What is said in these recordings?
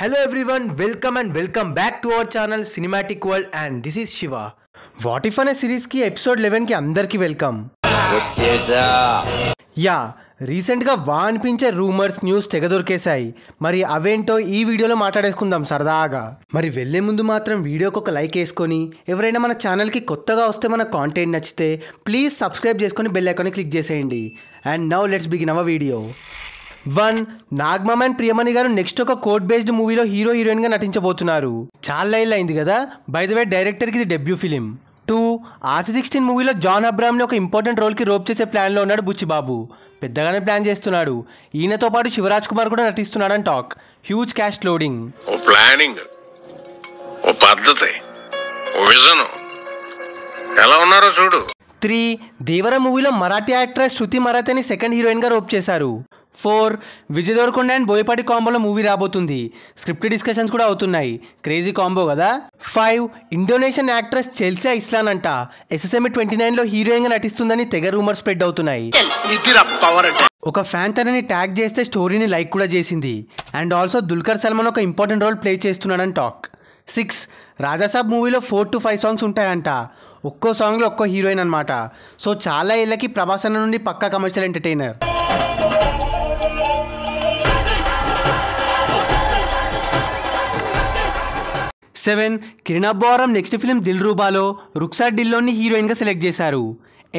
hello everyone welcome and welcome back to our channel cinematic world and this is Shiva what if అనే సిరీస్కి episode లెవెన్కి అందరికీ welcome yeah రీసెంట్గా వా అనిపించే రూమర్స్ న్యూస్ తెగ దొరికేశాయి మరి అవేంటో ఈ వీడియోలో మాట్లాడేసుకుందాం సరదాగా మరి వెళ్ళే ముందు మాత్రం వీడియోకి ఒక లైక్ వేసుకొని ఎవరైనా మన ఛానల్కి కొత్తగా వస్తే మన కాంటెంట్ నచ్చితే ప్లీజ్ సబ్స్క్రైబ్ చేసుకొని బెల్ ఐకాన్ క్లిక్ చేసేయండి and now let's begin our video one నాగమామ అండ్ ప్రియమణి గారు నెక్స్ట్ ఒక కోర్ట్ బేస్డ్ మూవీలో హీరో హీరోయిన్గా నటించబోతున్నారు చాలా ఏళ్ళు అయింది కదా బై ద వే డైరెక్టర్కి ఇది debut film two RC sixteen మూవీలో జాన్ అబ్రామ్ని ఒక ఇంపార్టెంట్ రోల్కి రోప్ చేసే ప్లాన్లో ఉన్నాడు బుచ్చిబాబు పెద్దగానే ప్లాన్ చేస్తున్నాడు ఈయనతో పాటు శివరాజ్ కుమార్ కూడా నటిస్తున్నాడని talk huge cash loading planning పద్ధతి విజన్ ఎలా ఉన్నారో చూడు త్రీ దేవర మూవీలో మరాఠీ యాక్ట్రెస్ శృతి మరాఠీని సెకండ్ హీరోయిన్గా రోప్ చేశారు ఫోర్ విజయ్ దేవరకొండ అండ్ బోయపాటి కాంబోలో మూవీ రాబోతుంది స్క్రిప్ట్ డిస్కషన్స్ కూడా అవుతున్నాయి క్రేజీ కాంబో కదా five Indonesian actress Chelsea Islan అంట ఎస్ఎస్ఎంఈ ట్వంటీ నైన్లో హీరోయిన్గా నటిస్తుందని తెగ రూమర్ స్ప్రెడ్ అవుతున్నాయి ఒక ఫ్యాన్ తనని ట్యాగ్ చేస్తే స్టోరీని లైక్ కూడా చేసింది అండ్ ఆల్సో దుల్కర్ సల్మాన్ ఒక ఇంపార్టెంట్ రోల్ ప్లే చేస్తున్నాడని టాక్ సిక్స్ రాజాసాబ్ మూవీలో ఫోర్ టు ఫైవ్ సాంగ్స్ ఉంటాయంట ఒక్కో సాంగ్లో ఒక్కో హీరోయిన్ అనమాట సో చాలా ఏళ్ళకి ప్రభాసన నుండి పక్కా కమర్షియల్ ఎంటర్టైనర్ సెవెన్ కిరణా నెక్స్ట్ ఫిలిం దిల్ రూబాలో రుక్సార్ డిల్లోని హీరోయిన్గా సెలెక్ట్ చేశారు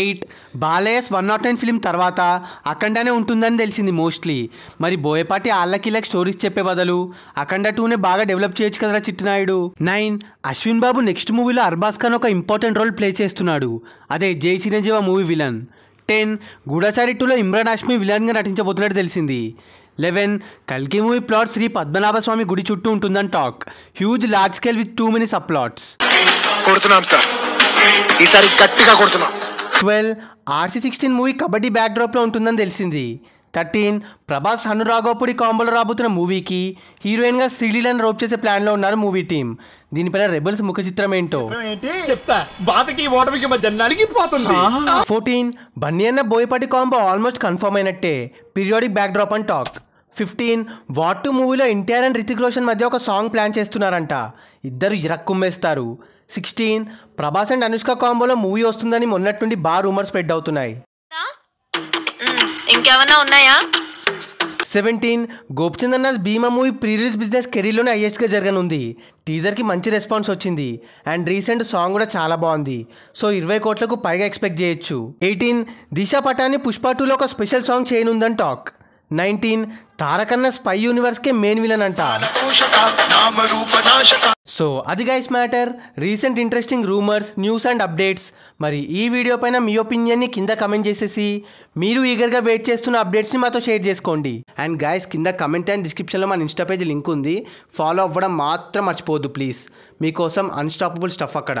ఎయిట్ బాలయస్ వన్ నాట్ నైన్ ఫిలిం తర్వాత అఖండానే ఉంటుందని తెలిసింది మోస్ట్లీ మరి బోయపాటి ఆళ్ళకిలక్ స్టోరీస్ చెప్పే బదులు అఖండ టూనే బాగా డెవలప్ చేయొచ్చు కదరా చిట్టినాయుడు నైన్ అశ్విన్ బాబు నెక్స్ట్ మూవీలో అర్బాస్ ఖాన్ ఒక ఇంపార్టెంట్ రోల్ ప్లే చేస్తున్నాడు అదే జై చిరంజీవ మూవీ విలన్ టెన్ గూఢచారి టూలో ఇమ్రాన్ హాష్మి విలన్గా నటించబోతున్నట్టు తెలిసింది లెవెన్ కల్కి మూవీ ప్లాట్ శ్రీ పద్మనాభ స్వామి గుడి చుట్టూ ఉంటుందని talk huge large scale with too many sub plots ఈసారి గట్టిగా twelve RC sixteen movie kabaddi back లో ఉంటుందని తెలిసింది థర్టీన్ ప్రభాస్ హనురాఘోపుడి కాంబోలో రాబోతున్న మూవీకి హీరోయిన్ గా శ్రీలీలను రోప్ చేసే ప్లాన్లో ఉన్నారు మూవీ టీం దీనిపైన రెబల్స్ ముఖ చిత్రం ఏంటో చెప్తా ఫోర్టీన్ బన్నీ అన్న బోయపాటి కాంబో ఆల్మోస్ట్ కన్ఫర్మ్ అయినట్టే periodic backdrop and talk fifteen వాటు మూవీలో ఎన్టీఆర్ అండ్ రితిక్ రోషన్ మధ్య ఒక సాంగ్ ప్లాన్ చేస్తున్నారంట ఇద్దరు ఇరక్కుమ్మేస్తారు సిక్స్టీన్ ప్రభాస్ అండ్ అనుష్క కాంబోలో మూవీ వస్తుందని మొన్నటి నుండి బా రూమర్ స్ప్రెడ్ అవుతున్నాయి ఇంకేమన్నా ఉన్నాయా సెవెంటీన్ గోపిచందన్న Bhimaa movie pre release business కెరీర్లోనే హైయెస్ట్గా జరగనుంది టీజర్కి మంచి రెస్పాన్స్ వచ్చింది అండ్ రీసెంట్ సాంగ్ కూడా చాలా బాగుంది సో ఇరవై కోట్లకు పైగా ఎక్స్పెక్ట్ చేయొచ్చు ఎయిటీన్ దిశా పటాని పుష్ప టూలో ఒక స్పెషల్ సాంగ్ చేయనుందని టాక్ నైన్టీన్ తారకన్న స్పై యూనివర్స్కే మెయిన్ విలన్ అంట సో అది guys matter recent interesting rumours news and updates మరి ఈ వీడియో పైన మీ ఒపీనియన్ని కింద కమెంట్ చేసేసి మీరు ఈగర్గా వెయిట్ చేస్తున్న అప్డేట్స్ని మాతో షేర్ చేసుకోండి అండ్ గైస్ కింద కమెంట్ అండ్ డిస్క్రిప్షన్లో మన ఇన్స్టా పేజ్ లింక్ ఉంది ఫాలో అవ్వడం మాత్రం మర్చిపోవద్దు ప్లీజ్ మీకోసం అన్స్టాపబుల్ స్టఫ్ అక్కడ